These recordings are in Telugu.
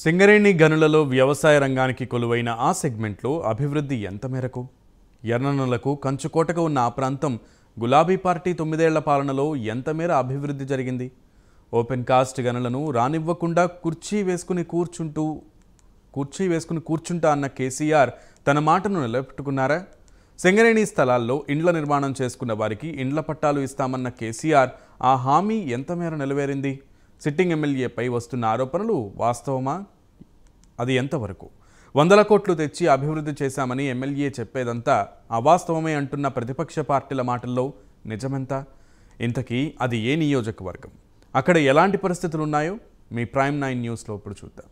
సింగరేణి గనులలో వ్యవసాయ రంగానికి కొలువైన ఆ సెగ్మెంట్లో అభివృద్ధి ఎంత మేరకు ఎర్రనలకు కంచుకోటగా ఉన్న ఆ ప్రాంతం గులాబీ పార్టీ తొమ్మిదేళ్ల పాలనలో ఎంతమేర అభివృద్ధి జరిగింది ఓపెన్ కాస్ట్ గనులను రానివ్వకుండా కుర్చీ వేసుకుని కూర్చుంటూ కుర్చీ వేసుకుని కూర్చుంటా అన్న కేసీఆర్ తన మాటను నిలబెట్టుకున్నారా సింగరేణి స్థలాల్లో ఇండ్ల నిర్మాణం చేసుకున్న వారికి ఇండ్ల పట్టాలు ఇస్తామన్న కేసీఆర్ ఆ హామీ ఎంతమేర నెలవేరింది సిట్టింగ్ ఎమ్మెల్యేపై వస్తున్న ఆరోపణలు వాస్తవమా అది ఎంతవరకు వందల కోట్లు తెచ్చి అభివృద్ధి చేశామని ఎమ్మెల్యే చెప్పేదంతా అవాస్తవమే అంటున్న ప్రతిపక్ష పార్టీల మాటల్లో నిజమెంత ఇంతకీ అది ఏ నియోజకవర్గం అక్కడ ఎలాంటి పరిస్థితులు ఉన్నాయో మీ ప్రైమ్ నైన్ న్యూస్లో ఇప్పుడు చూద్దాం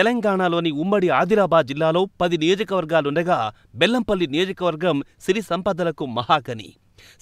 తెలంగాణలోని ఉమ్మడి ఆదిలాబాద్ జిల్లాలో పది నియోజకవర్గాలుండగా బెల్లంపల్లి నియోజకవర్గం సిరి సంపదలకు మహాకని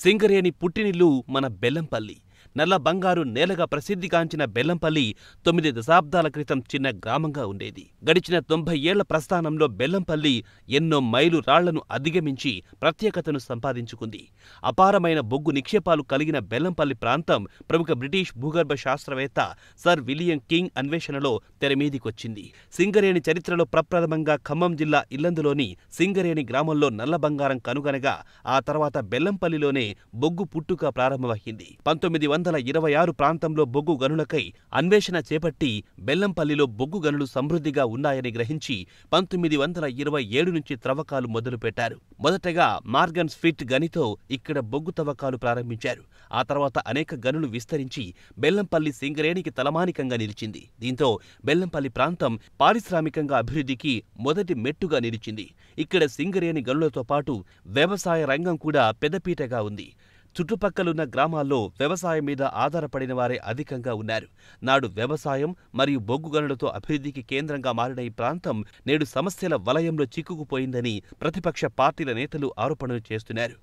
సింగరేణి పుట్టినిల్లు మన బెల్లంపల్లి నల్ల బంగారు నేలగా ప్రసిద్ధిగాంచిన బెల్లంపల్లి తొమ్మిది దశాబ్దాల క్రితం చిన్న గ్రామంగా ఉండేది గడిచిన తొంభై ఏళ్ల ప్రస్థానంలో బెల్లంపల్లి ఎన్నో మైలు రాళ్లను అధిగమించి ప్రత్యేకతను సంపాదించుకుంది అపారమైన బొగ్గు నిక్షేపాలు కలిగిన బెల్లంపల్లి ప్రాంతం ప్రముఖ బ్రిటిష్ భూగర్భ శాస్త్రవేత్త సర్ విలియం కింగ్ అన్వేషణలో తెరమీదికొచ్చింది సింగరేణి చరిత్రలో ప్రప్రథమంగా ఖమ్మం జిల్లా ఇల్లందులోని సింగరేణి గ్రామంలో నల్ల బంగారం కనుగనగా ఆ తర్వాత బెల్లంపల్లిలోనే బొగ్గు పుట్టుక ప్రారంభమైంది పంతొమ్మిది వందల ఇరవై ఆరు ప్రాంతంలో బొగ్గు గనులకై అన్వేషణ చేపట్టి బెల్లంపల్లిలో బొగ్గు గనులు సమృద్ధిగా ఉన్నాయని గ్రహించి పంతొమ్మిది వందల ఇరవై ఏడు నుంచి త్రవ్వకాలు మొదలుపెట్టారు మొదటగా మార్గన్ స్ఫిట్ గనితో ఇక్కడ బొగ్గు తవ్వకాలు ప్రారంభించారు ఆ తర్వాత అనేక గనులు విస్తరించి బెల్లంపల్లి సింగరేణికి తలమానికంగా నిలిచింది దీంతో బెల్లంపల్లి ప్రాంతం పారిశ్రామికంగా అభివృద్ధికి మొదటి మెట్టుగా నిలిచింది ఇక్కడ సింగరేణి గనులతో పాటు వ్యవసాయ రంగం కూడా పెద్దపీటగా ఉంది చుట్టుపక్కలున్న గ్రామాల్లో వ్యవసాయం మీద ఆధారపడిన వారే అధికంగా ఉన్నారు నాడు వ్యవసాయం మరియు బొగ్గు గనులతో అభివృద్ధికి కేంద్రంగా మారిన ఈ ప్రాంతం నేడు సమస్యల వలయంలో చిక్కుకుపోయిందని ప్రతిపక్ష పార్టీల నేతలు ఆరోపణలు చేస్తున్నారు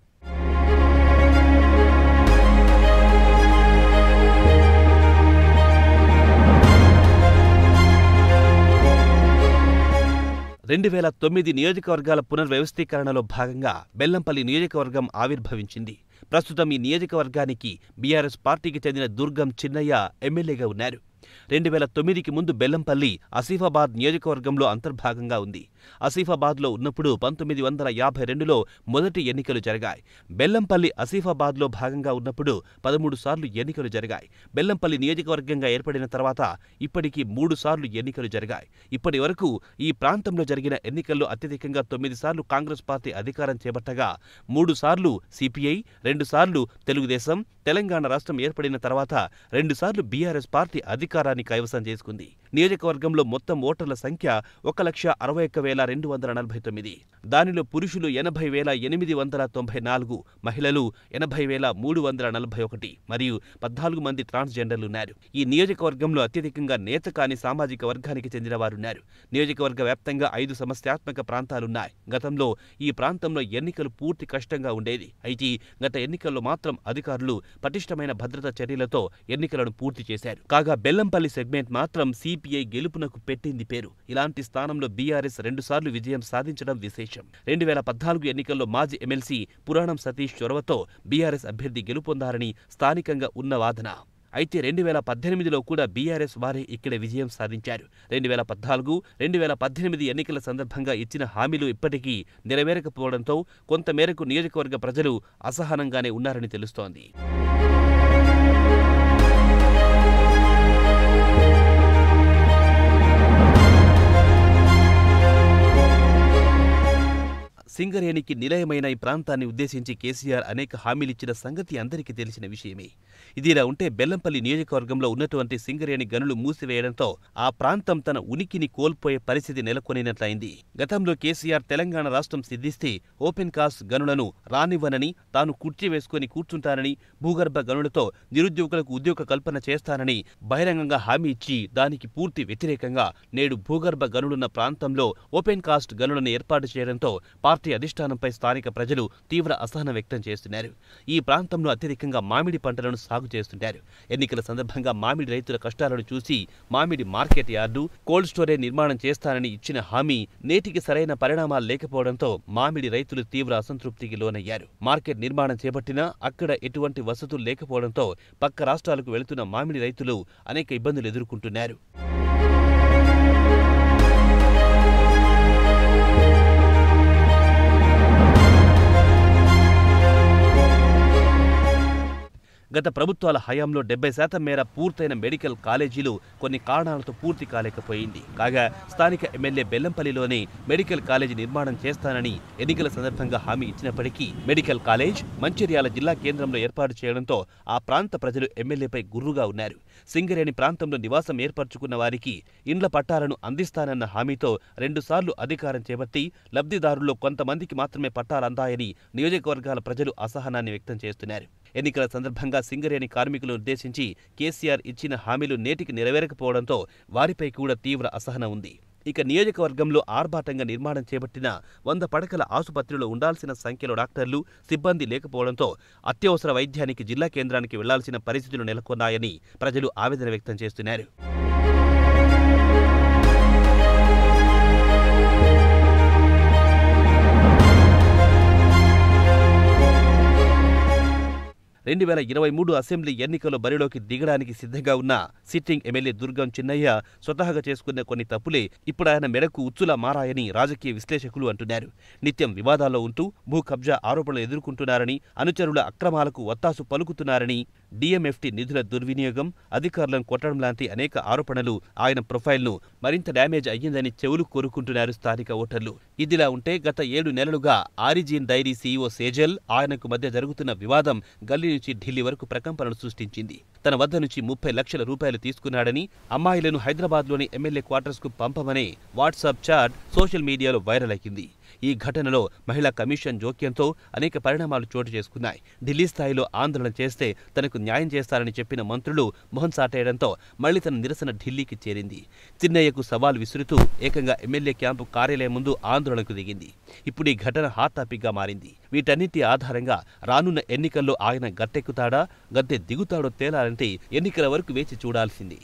రెండు వేల తొమ్మిది నియోజకవర్గాల పునర్వ్యవస్థీకరణలో భాగంగా బెల్లంపల్లి నియోజకవర్గం ఆవిర్భవించింది ప్రస్తుతం ఈ నియోజకవర్గానికి బీఆర్ఎస్ పార్టీకి చెందిన దుర్గం చిన్నయ్య ఎమ్మెల్యేగా ఉన్నారు రెండు వేల తొమ్మిదికి ముందు బెల్లంపల్లి ఆసిఫాబాద్ నియోజకవర్గంలో అంతర్భాగంగా ఉంది అసీఫాబాద్లో ఉన్నప్పుడు పంతొమ్మిది వందల యాభై రెండులో మొదటి ఎన్నికలు జరిగాయి బెల్లంపల్లి అసీఫాబాద్లో భాగంగా ఉన్నప్పుడు పదమూడు సార్లు ఎన్నికలు జరిగాయి బెల్లంపల్లి నియోజకవర్గంగా ఏర్పడిన తర్వాత ఇప్పటికి మూడు సార్లు ఎన్నికలు జరిగాయి ఇప్పటి వరకు ఈ ప్రాంతంలో జరిగిన ఎన్నికల్లో అత్యధికంగా తొమ్మిది సార్లు కాంగ్రెస్ పార్టీ అధికారం చేపట్టగా మూడు సార్లు సిపిఐ రెండు సార్లు తెలుగుదేశం తెలంగాణ రాష్ట్రం ఏర్పడిన తర్వాత రెండుసార్లు బీఆర్ఎస్ పార్టీ అధికారాన్ని కైవసం చేసుకుంది నియోజకవర్గంలో మొత్తం ఓటర్ల సంఖ్య ఒక లక్ష అరవై ఒక్క వేల వేల రెండు వందల నలభై తొమ్మిది దానిలో పురుషులు ఎనభై వేల ఎనిమిది వందల తొంభై నాలుగు మహిళలు ఎనభై వేల మూడు వందల నలభై ఒకటి మరియు పద్నాలుగు మంది ట్రాన్స్జెండర్లు ఉన్నారు ఈ నియోజకవర్గంలో అత్యధికంగా నేత కాని సామాజిక వర్గానికి చెందిన వారున్నారు నియోజకవర్గ వ్యాప్తంగా ఐదు సమస్యాత్మక ప్రాంతాలున్నాయి గతంలో ఈ ప్రాంతంలో ఎన్నికలు పూర్తి కష్టంగా ఉండేది అయితే గత ఎన్నికల్లో మాత్రం అధికారులు పటిష్టమైన భద్రతా చర్యలతో ఎన్నికలను పూర్తి చేశారు కాగా బెల్లంపల్లి సెగ్మెంట్ మాత్రం సిపిఐ గెలుపునకు పెట్టింది పేరు ఇలాంటి స్థానంలో బీఆర్ఎస్ రెండు సార్లు విజయం సాధించడం విశేషం రెండు వేల పద్నాలుగు ఎన్నికల్లో మాజీ ఎమ్మెల్సీ పురాణం సతీష్ చొరవతో బీఆర్ఎస్ అభ్యర్థి గెలుపొందారని స్థానికంగా ఉన్న వాదన అయితే రెండు వేల పద్దెనిమిదిలో కూడా బీఆర్ఎస్ వారే ఇక్కడ విజయం సాధించారు రెండు వేల పద్నాలుగు రెండు వేల పద్దెనిమిది ఎన్నికల సందర్భంగా ఇచ్చిన హామీలు ఇప్పటికీ నెరవేరకపోవడంతో కొంతమేరకు నియోజకవర్గ ప్రజలు అసహనంగానే ఉన్నారని తెలుస్తోంది సింగరేణికి నిలయమైన ఈ ప్రాంతాన్ని ఉద్దేశించి కేసీఆర్ అనేక హామీలిచ్చిన సంగతి అందరికీ తెలిసిన విషయమే ఇదిలా ఉంటే బెల్లంపల్లి నియోజకవర్గంలో ఉన్నటువంటి సింగరేణి గనులు మూసివేయడంతో ఆ ప్రాంతం తన ఉనికిని కోల్పోయే పరిస్థితి నెలకొనినట్లయింది గతంలో కేసీఆర్ తెలంగాణ రాష్ట్రం సిద్ధిస్తే ఓపెన్ కాస్ట్ గనులను రానివ్వనని తాను కుర్చీ వేసుకుని కూర్చుంటానని భూగర్భ గనులతో నిరుద్యోగులకు ఉద్యోగ కల్పన చేస్తానని బహిరంగంగా హామీ ఇచ్చి దానికి పూర్తి వ్యతిరేకంగా నేడు భూగర్భ గనులున్న ప్రాంతంలో ఓపెన్ కాస్ట్ గనులను ఏర్పాటు చేయడంతో పార్టీ పార్టీ అధిష్టానంపై స్థానిక ప్రజలు తీవ్ర అసహనం వ్యక్తం చేస్తున్నారు ఈ ప్రాంతంలో అత్యధికంగా మామిడి పంటలను సాగు చేస్తుంటారు ఎన్నికల సందర్భంగా మామిడి రైతుల కష్టాలను చూసి మామిడి మార్కెట్ యార్డు కోల్డ్ స్టోరేజ్ నిర్మాణం చేస్తానని ఇచ్చిన హామీ నేటికి సరైన పరిణామాలు లేకపోవడంతో మామిడి రైతులు తీవ్ర అసంతృప్తికి లోనయ్యారు మార్కెట్ నిర్మాణం చేపట్టినా అక్కడ ఎటువంటి వసతులు లేకపోవడంతో పక్క రాష్ట్రాలకు వెళుతున్న మామిడి రైతులు అనేక ఇబ్బందులు ఎదుర్కొంటున్నారు గత ప్రభుత్వాల హయాంలో డెబ్బై శాతం మేర పూర్తయిన మెడికల్ కాలేజీలు కొన్ని కారణాలతో పూర్తి కాలేకపోయింది కాగా స్థానిక ఎమ్మెల్యే బెల్లంపల్లిలోనే మెడికల్ కాలేజీ నిర్మాణం చేస్తానని ఎన్నికల సందర్భంగా హామీ ఇచ్చినప్పటికీ మెడికల్ కాలేజ్ మంచిర్యాల జిల్లా కేంద్రంలో ఏర్పాటు చేయడంతో ఆ ప్రాంత ప్రజలు ఎమ్మెల్యేపై గుర్రుగా ఉన్నారు సింగరేణి ప్రాంతంలో నివాసం ఏర్పరచుకున్న వారికి ఇండ్ల పట్టాలను అందిస్తానన్న హామీతో రెండుసార్లు అధికారం చేపట్టి లబ్ధిదారుల్లో కొంతమందికి మాత్రమే పట్టాలందాయని నియోజకవర్గాల ప్రజలు అసహనాన్ని వ్యక్తం చేస్తున్నారు ఎన్నికల సందర్భంగా సింగరేణి కార్మికులు ఉద్దేశించి కేసీఆర్ ఇచ్చిన హామీలు నేటికి నెరవేరకపోవడంతో వారిపై కూడా తీవ్ర అసహనం ఉంది ఇక నియోజకవర్గంలో ఆర్భాటంగా నిర్మాణం చేపట్టిన వంద పడకల ఆసుపత్రిలో ఉండాల్సిన సంఖ్యలో డాక్టర్లు సిబ్బంది లేకపోవడంతో అత్యవసర వైద్యానికి జిల్లా కేంద్రానికి వెళ్లాల్సిన పరిస్థితులు నెలకొన్నాయని ప్రజలు ఆవేదన వ్యక్తం చేస్తున్నారు రెండు వేల ఇరవై మూడు అసెంబ్లీ ఎన్నికల్లో బరిలోకి దిగడానికి సిద్ధంగా ఉన్న సిట్టింగ్ ఎమ్మెల్యే దుర్గం చిన్నయ్య స్వతహాగా చేసుకున్న కొన్ని తప్పులే ఇప్పుడు ఆయన మెడకు ఉచ్చులా మారాయని రాజకీయ విశ్లేషకులు అంటున్నారు నిత్యం వివాదాల్లో ఉంటూ భూ కబ్జా ఆరోపణలు ఎదుర్కొంటున్నారని అనుచరుల అక్రమాలకు వత్తాసు పలుకుతున్నారని డిఎంఎఫ్టీ నిధుల దుర్వినియోగం అధికారులను కొట్టడం లాంటి అనేక ఆరోపణలు ఆయన ప్రొఫైల్ను మరింత డ్యామేజ్ అయ్యిందని చెవులు కోరుకుంటున్నారు స్థానిక ఓటర్లు ఇదిలా ఉంటే గత ఏడు నెలలుగా ఆరిజిన్ డైరీ సీఈఓ సేజల్ ఆయనకు మధ్య జరుగుతున్న వివాదం గల్లీ నుంచి ఢిల్లీ వరకు ప్రకంపనలు సృష్టించింది తన వద్ద నుంచి ముప్పై లక్షల రూపాయలు తీసుకున్నాడని అమ్మాయిలను హైదరాబాద్లోని ఎమ్మెల్యే క్వార్టర్స్కు పంపమని వాట్సాప్ చాట్ సోషల్ మీడియాలో వైరల్ అయింది ఈ ఘటనలో మహిళా కమిషన్ జోక్యంతో అనేక పరిణామాలు చోటు చేసుకున్నాయి ఢిల్లీ స్థాయిలో ఆందోళన చేస్తే తనకు న్యాయం చేస్తారని చెప్పిన మంత్రులు మొహన్ సాటేయడంతో మళ్లీ తన నిరసన ఢిల్లీకి చేరింది చిన్నయ్యకు సవాల్ విసురుతూ ఏకంగా ఎమ్మెల్యే క్యాంపు కార్యాలయం ముందు ఆందోళనకు దిగింది ఇప్పుడు ఈ ఘటన హాట్ టాపిక్గా మారింది వీటన్నిటి ఆధారంగా రానున్న ఎన్నికల్లో ఆయన గట్టెక్కుతాడా గద్దె దిగుతాడో తేలాలంటే ఎన్నికల వరకు వేచి చూడాల్సింది